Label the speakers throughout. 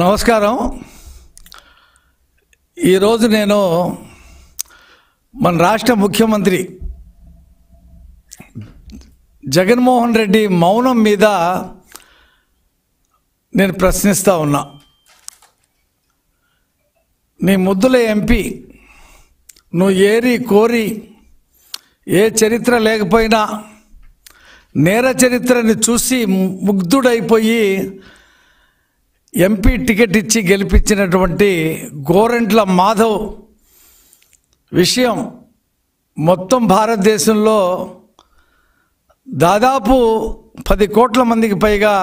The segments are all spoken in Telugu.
Speaker 1: నమస్కారం ఈరోజు నేను మన రాష్ట్ర ముఖ్యమంత్రి జగన్మోహన్ రెడ్డి మౌనం మీద నేను ప్రశ్నిస్తూ ఉన్నా నీ ముద్దుల ఎంపీ నువ్వు ఏరి కోరి ఏ చరిత్ర లేకపోయినా నేర చరిత్రని చూసి ముగ్ధుడైపోయి ఎంపీ టికెట్ ఇచ్చి గెలిపించినటువంటి గోరెంట్ల మాధవ్ విషయం మొత్తం భారతదేశంలో దాదాపు పది కోట్ల మందికి పైగా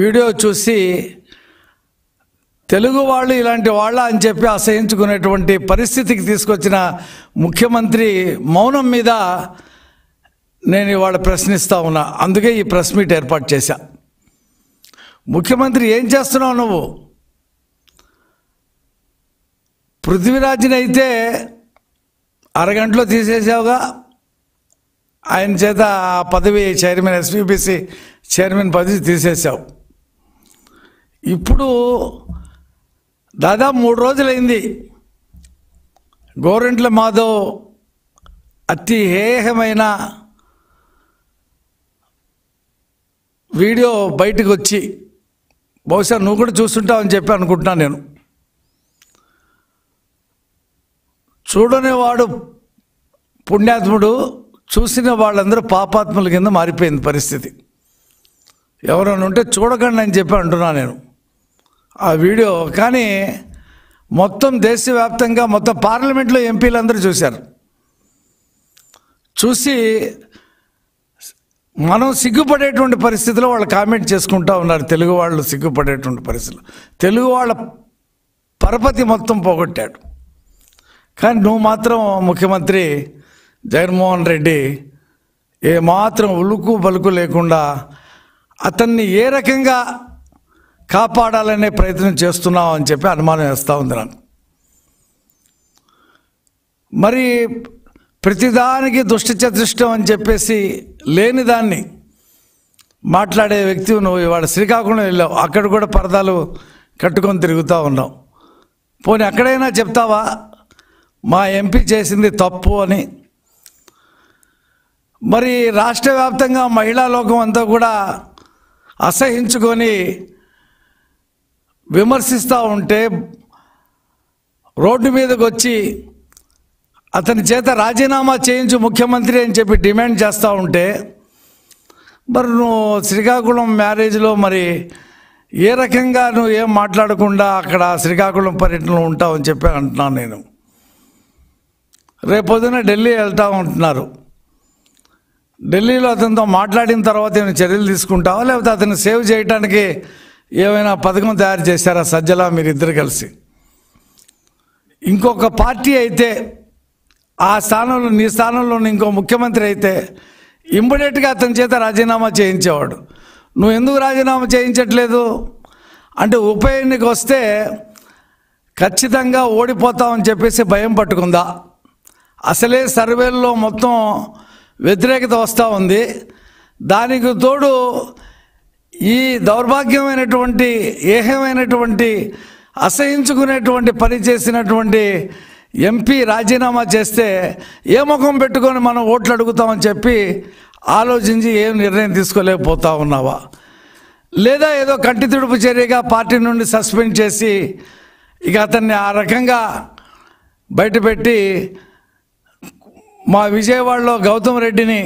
Speaker 1: వీడియో చూసి తెలుగు వాళ్ళు ఇలాంటి వాళ్ళ అని చెప్పి అసహించుకునేటువంటి పరిస్థితికి తీసుకొచ్చిన ముఖ్యమంత్రి మౌనం మీద నేను ఇవాళ ప్రశ్నిస్తూ ఉన్నా అందుకే ఈ ప్రెస్ మీట్ ఏర్పాటు చేశాను ముఖ్యమంత్రి ఏం చేస్తున్నావు నువ్వు అయితే అరగంటలో తీసేసావుగా ఆయన చేత ఆ పదవి చైర్మన్ ఎస్పీబీసీ చైర్మన్ పదవి తీసేసావు ఇప్పుడు దాదాపు మూడు రోజులైంది గోరెంట్ల మాధవ్ అతి హేహమైన వీడియో బయటకు వచ్చి బహుశా నువ్వు కూడా చూస్తుంటావు అని చెప్పి అనుకుంటున్నాను నేను చూడనేవాడు పుణ్యాత్ముడు చూసిన వాళ్ళందరూ పాపాత్ముల కింద మారిపోయింది పరిస్థితి ఎవరైనా ఉంటే చూడకండి అని చెప్పి అంటున్నా నేను ఆ వీడియో కానీ మొత్తం దేశవ్యాప్తంగా మొత్తం పార్లమెంట్లో ఎంపీలందరూ చూశారు చూసి మనం సిగ్గుపడేటువంటి పరిస్థితిలో వాళ్ళు కామెంట్ చేసుకుంటూ ఉన్నారు తెలుగు వాళ్ళు సిగ్గుపడేటువంటి పరిస్థితులు తెలుగు వాళ్ళ పరపతి మొత్తం పోగొట్టాడు కానీ నువ్వు మాత్రం ముఖ్యమంత్రి జగన్మోహన్ రెడ్డి ఏమాత్రం ఉలుకు పలుకు లేకుండా అతన్ని ఏ రకంగా కాపాడాలనే ప్రయత్నం చేస్తున్నావు అని చెప్పి అనుమానం వేస్తూ ఉంది నాకు మరి ప్రతిదానికి చతుష్టం అని చెప్పేసి లేని దాన్ని మాట్లాడే వ్యక్తి నువ్వు ఇవాళ శ్రీకాకుళం వెళ్ళావు అక్కడ కూడా పరదాలు కట్టుకొని తిరుగుతూ ఉన్నావు పోనీ ఎక్కడైనా చెప్తావా మా ఎంపీ చేసింది తప్పు అని మరి రాష్ట్ర వ్యాప్తంగా మహిళా లోకం అంతా కూడా అసహించుకొని విమర్శిస్తూ ఉంటే రోడ్డు మీదకి వచ్చి అతని చేత రాజీనామా చేయించు ముఖ్యమంత్రి అని చెప్పి డిమాండ్ చేస్తూ ఉంటే మరి నువ్వు శ్రీకాకుళం మ్యారేజ్లో మరి ఏ రకంగా నువ్వు ఏం మాట్లాడకుండా అక్కడ శ్రీకాకుళం పర్యటనలో ఉంటావు అని చెప్పి అంటున్నాను నేను రేపొద్దున ఢిల్లీ వెళ్తా ఉంటున్నారు ఢిల్లీలో అతనితో మాట్లాడిన తర్వాత ఏమైనా చర్యలు తీసుకుంటావా లేకపోతే అతన్ని సేవ్ చేయడానికి ఏమైనా పథకం తయారు చేశారా సజ్జలా మీరిద్దరు కలిసి ఇంకొక పార్టీ అయితే ఆ స్థానంలో నీ స్థానంలో ఇంకో ముఖ్యమంత్రి అయితే ఇమ్మీడియట్గా అతని చేత రాజీనామా చేయించేవాడు నువ్వు ఎందుకు రాజీనామా చేయించట్లేదు అంటే ఉప ఎన్నిక వస్తే ఖచ్చితంగా ఓడిపోతామని చెప్పేసి భయం పట్టుకుందా అసలే సర్వేల్లో మొత్తం వ్యతిరేకత వస్తూ ఉంది దానికి తోడు ఈ దౌర్భాగ్యమైనటువంటి ఏహమైనటువంటి అసహించుకునేటువంటి పని చేసినటువంటి ఎంపీ రాజీనామా చేస్తే ఏ ముఖం పెట్టుకొని మనం ఓట్లు అడుగుతామని చెప్పి ఆలోచించి ఏం నిర్ణయం తీసుకోలేకపోతా ఉన్నావా లేదా ఏదో కంటి తుడుపు చర్యగా పార్టీ నుండి సస్పెండ్ చేసి ఇక అతన్ని ఆ రకంగా బయటపెట్టి మా విజయవాడలో గౌతమ్ రెడ్డిని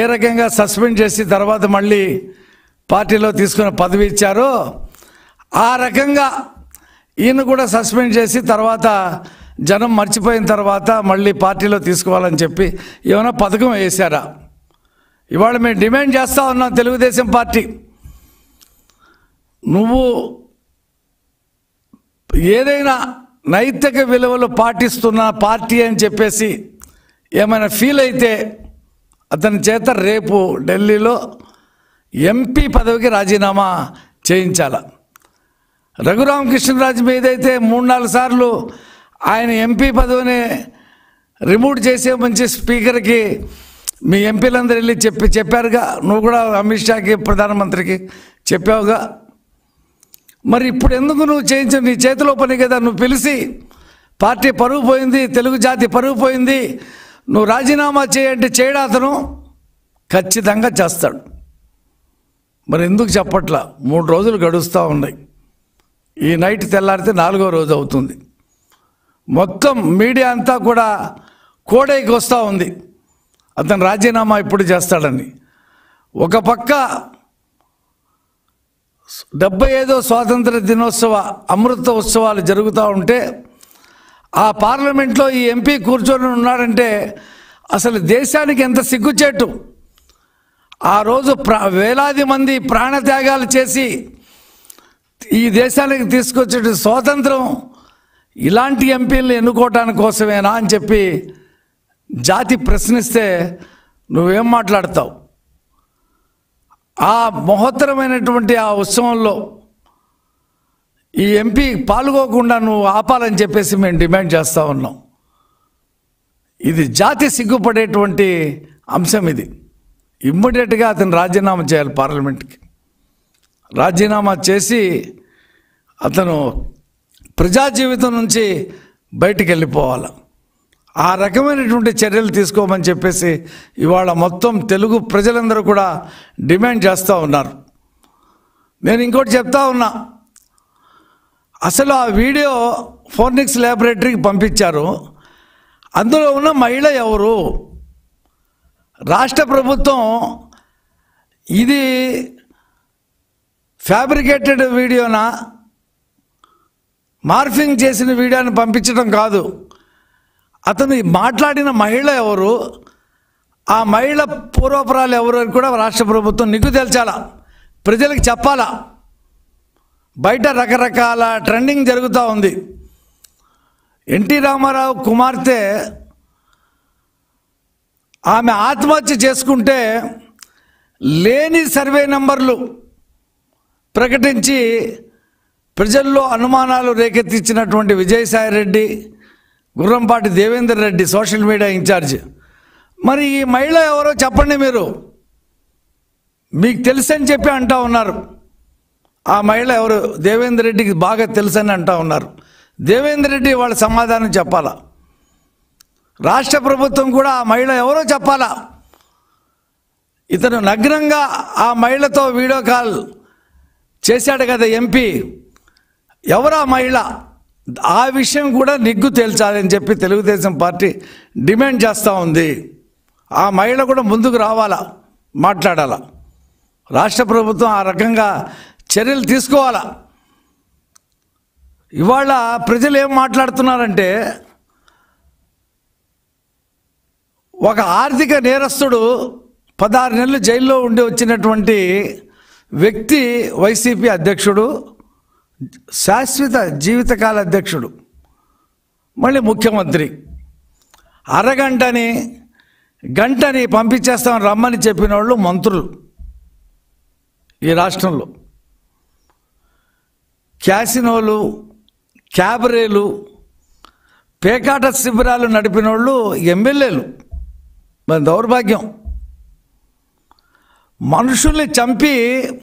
Speaker 1: ఏ రకంగా సస్పెండ్ చేసి తర్వాత మళ్ళీ పార్టీలో తీసుకుని పదవి ఇచ్చారో ఆ రకంగా ఈయన కూడా సస్పెండ్ చేసి తర్వాత జనం మర్చిపోయిన తర్వాత మళ్ళీ పార్టీలో తీసుకోవాలని చెప్పి ఏమైనా పథకం వేశారా ఇవాళ మేము డిమాండ్ చేస్తూ ఉన్నాం తెలుగుదేశం పార్టీ నువ్వు ఏదైనా నైతిక విలువలు పాటిస్తున్న పార్టీ అని చెప్పేసి ఏమైనా ఫీల్ అయితే అతని చేత రేపు ఢిల్లీలో ఎంపీ పదవికి రాజీనామా చేయించాల రఘురామకృష్ణరాజు మీదైతే మూడు నాలుగు సార్లు ఆయన ఎంపీ పదవిని రిమూవ్ చేసే మంచి స్పీకర్కి మీ ఎంపీలందరూ వెళ్ళి చెప్పి చెప్పారుగా నువ్వు కూడా అమిత్ షాకి ప్రధానమంత్రికి చెప్పావుగా మరి ఇప్పుడు ఎందుకు నువ్వు చేయించు నీ చేతిలో పని కదా నువ్వు పిలిచి పార్టీ పరుగు పోయింది తెలుగు జాతి పరుగు పోయింది నువ్వు రాజీనామా చేయంటే చేయడా అతను ఖచ్చితంగా చేస్తాడు మరి ఎందుకు చెప్పట్లా మూడు రోజులు గడుస్తూ ఉన్నాయి ఈ నైట్ తెల్లారితే నాలుగో రోజు అవుతుంది మొత్తం మీడియా అంతా కూడా కోడైకి వస్తూ ఉంది అతను రాజీనామా ఇప్పుడు చేస్తాడని ఒక పక్క డెబ్బై ఐదో స్వాతంత్ర దినోత్సవ అమృత ఉత్సవాలు జరుగుతూ ఉంటే ఆ పార్లమెంట్లో ఈ ఎంపీ కూర్చొని ఉన్నాడంటే అసలు దేశానికి ఎంత సిగ్గుచేటు ఆ రోజు వేలాది మంది ప్రాణత్యాగాలు చేసి ఈ దేశానికి తీసుకొచ్చే స్వాతంత్రం ఇలాంటి ఎంపీలను ఎన్నుకోవటానికి కోసమేనా అని చెప్పి జాతి ప్రశ్నిస్తే నువ్వేం మాట్లాడతావు ఆ మహోత్తరమైనటువంటి ఆ ఉత్సవంలో ఈ ఎంపీ పాల్గొకుండా నువ్వు ఆపాలని చెప్పేసి మేము డిమాండ్ చేస్తూ ఉన్నాం ఇది జాతి సిగ్గుపడేటువంటి అంశం ఇది ఇమ్మీడియట్గా అతను రాజీనామా చేయాలి పార్లమెంట్కి రాజీనామా చేసి అతను ప్రజా జీవితం నుంచి బయటికి వెళ్ళిపోవాలి ఆ రకమైనటువంటి చర్యలు తీసుకోమని చెప్పేసి ఇవాళ మొత్తం తెలుగు ప్రజలందరూ కూడా డిమాండ్ చేస్తూ ఉన్నారు నేను ఇంకోటి చెప్తా ఉన్నా అసలు ఆ వీడియో ఫోర్నిక్స్ ల్యాబొరేటరీకి పంపించారు అందులో ఉన్న మహిళ ఎవరు రాష్ట్ర ప్రభుత్వం ఇది ఫ్యాబ్రికేటెడ్ వీడియోనా మార్ఫింగ్ చేసిన వీడియోని పంపించడం కాదు అతను మాట్లాడిన మహిళ ఎవరు ఆ మహిళ పూర్వపురాలు ఎవరు అని కూడా రాష్ట్ర ప్రభుత్వం నీకు తెల్చాలా ప్రజలకు చెప్పాలా బయట రకరకాల ట్రెండింగ్ జరుగుతూ ఉంది ఎన్టీ రామారావు కుమార్తె ఆమె ఆత్మహత్య చేసుకుంటే లేని సర్వే నెంబర్లు ప్రకటించి ప్రజల్లో అనుమానాలు రేకెత్తించినటువంటి Vijayasai Reddy Gurrampati Devender Reddy social media incharge మరి ఈ మహిళ ఎవరో చెప్పండి మీరు మీకు తెలుసని చెప్పి అంటా ఉన్నారు ఆ మహిళ ఎవరు దేవేందర్ రెడ్డికి బాగా తెలుసని అంటా ఉన్నారు దేవేందర్ రెడ్డి వాళ్ళ సమాధానం చెప్పాలా రాష్ట్ర ప్రభుత్వం కూడా ఆ మహిళ ఎవరో చెప్పాలా ఇతను నగ్నంగా ఆ మహిళతో వీడియో కాల్ చేశాడు కదా ఎంపీ ఎవరా మహిళ ఆ విషయం కూడా నిగ్గు తేల్చాలని చెప్పి తెలుగుదేశం పార్టీ డిమాండ్ చేస్తూ ఉంది ఆ మహిళ కూడా ముందుకు రావాలా మాట్లాడాలా రాష్ట్ర ప్రభుత్వం ఆ రకంగా చర్యలు తీసుకోవాలా ఇవాళ ప్రజలు ఏం మాట్లాడుతున్నారంటే ఒక ఆర్థిక నేరస్తుడు పదహారు నెలలు జైల్లో ఉండి వచ్చినటువంటి వ్యక్తి వైసీపీ అధ్యక్షుడు శాశ్వత జీవితకాల అధ్యక్షుడు మళ్ళీ ముఖ్యమంత్రి అరగంటని గంటని పంపించేస్తాం రమ్మని చెప్పిన వాళ్ళు మంత్రులు ఈ రాష్ట్రంలో క్యాసినోలు క్యాబరేలు పేకాట శిబిరాలు నడిపిన వాళ్ళు ఎమ్మెల్యేలు మన దౌర్భాగ్యం మనుషుల్ని చంపి